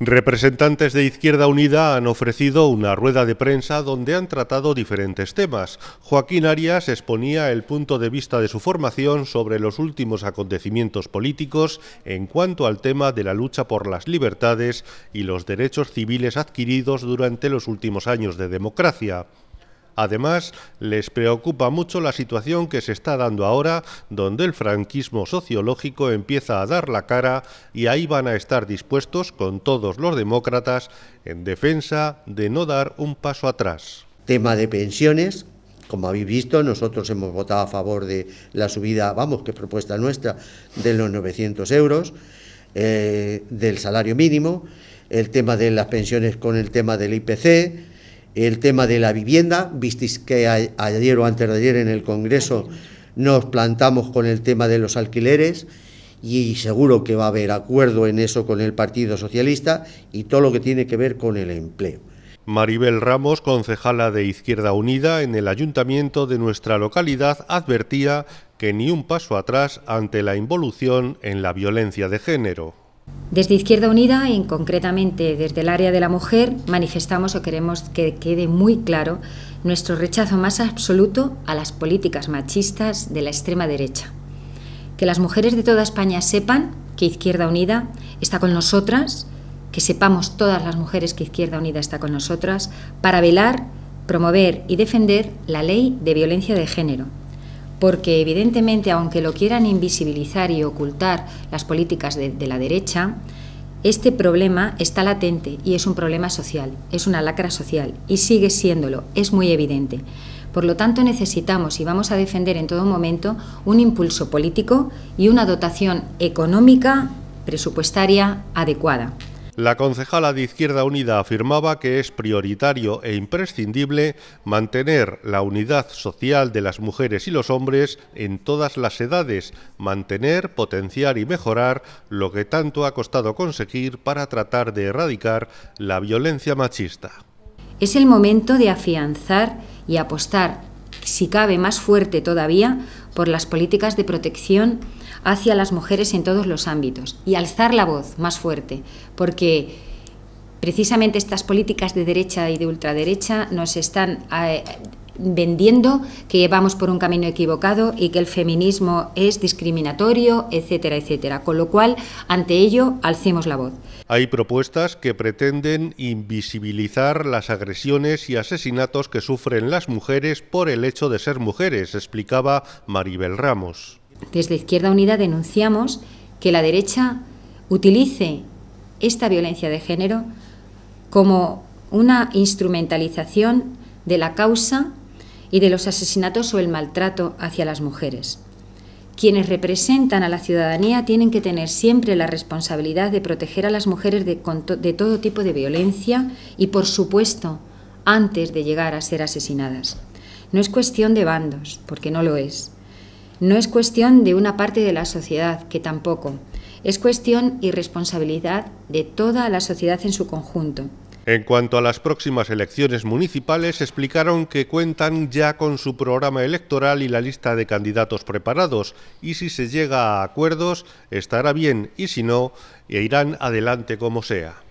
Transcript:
Representantes de Izquierda Unida han ofrecido una rueda de prensa donde han tratado diferentes temas. Joaquín Arias exponía el punto de vista de su formación sobre los últimos acontecimientos políticos en cuanto al tema de la lucha por las libertades y los derechos civiles adquiridos durante los últimos años de democracia. Además, les preocupa mucho la situación que se está dando ahora, donde el franquismo sociológico empieza a dar la cara y ahí van a estar dispuestos con todos los demócratas en defensa de no dar un paso atrás. Tema de pensiones, como habéis visto, nosotros hemos votado a favor de la subida, vamos, que propuesta nuestra, de los 900 euros, eh, del salario mínimo, el tema de las pensiones con el tema del IPC, el tema de la vivienda, visteis que ayer o antes de ayer en el Congreso nos plantamos con el tema de los alquileres y seguro que va a haber acuerdo en eso con el Partido Socialista y todo lo que tiene que ver con el empleo. Maribel Ramos, concejala de Izquierda Unida en el ayuntamiento de nuestra localidad, advertía que ni un paso atrás ante la involución en la violencia de género. Desde Izquierda Unida, y concretamente desde el área de la mujer, manifestamos o queremos que quede muy claro nuestro rechazo más absoluto a las políticas machistas de la extrema derecha. Que las mujeres de toda España sepan que Izquierda Unida está con nosotras, que sepamos todas las mujeres que Izquierda Unida está con nosotras, para velar, promover y defender la ley de violencia de género porque evidentemente, aunque lo quieran invisibilizar y ocultar las políticas de, la derecha, este problema está latente y es un problema social, es una lacra social y sigue siéndolo, es muy evidente. Por lo tanto, necesitamos y vamos a defender en todo momento un impulso político y una dotación económica presupuestaria adecuada. La concejala de Izquierda Unida afirmaba que es prioritario e imprescindible mantener la unidad social de las mujeres y los hombres en todas las edades, mantener, potenciar y mejorar lo que tanto ha costado conseguir para tratar de erradicar la violencia machista. Es el momento de afianzar y apostar si cabe más fuerte todavía, por las políticas de protección hacia las mujeres en todos los ámbitos y alzar la voz más fuerte, porque precisamente estas políticas de derecha y de ultraderecha nos están eh, vendiendo que vamos por un camino equivocado y que el feminismo es discriminatorio, etcétera, etcétera. Con lo cual, ante ello, alcemos la voz. Hay propuestas que pretenden invisibilizar las agresiones y asesinatos que sufren las mujeres por el hecho de ser mujeres, explicaba Maribel Ramos. Desde Izquierda Unida denunciamos que la derecha utilice esta violencia de género como una instrumentalización de la causa y de los asesinatos o el maltrato hacia las mujeres. Quienes representan a la ciudadanía tienen que tener siempre la responsabilidad de proteger a las mujeres de, todo tipo de violencia y, por supuesto, antes de llegar a ser asesinadas. No es cuestión de bandos, porque no lo es. No es cuestión de una parte de la sociedad, que tampoco. Es cuestión y responsabilidad de toda la sociedad en su conjunto. En cuanto a las próximas elecciones municipales, explicaron que cuentan ya con su programa electoral y la lista de candidatos preparados, y si se llega a acuerdos, estará bien, y si no, irán adelante como sea.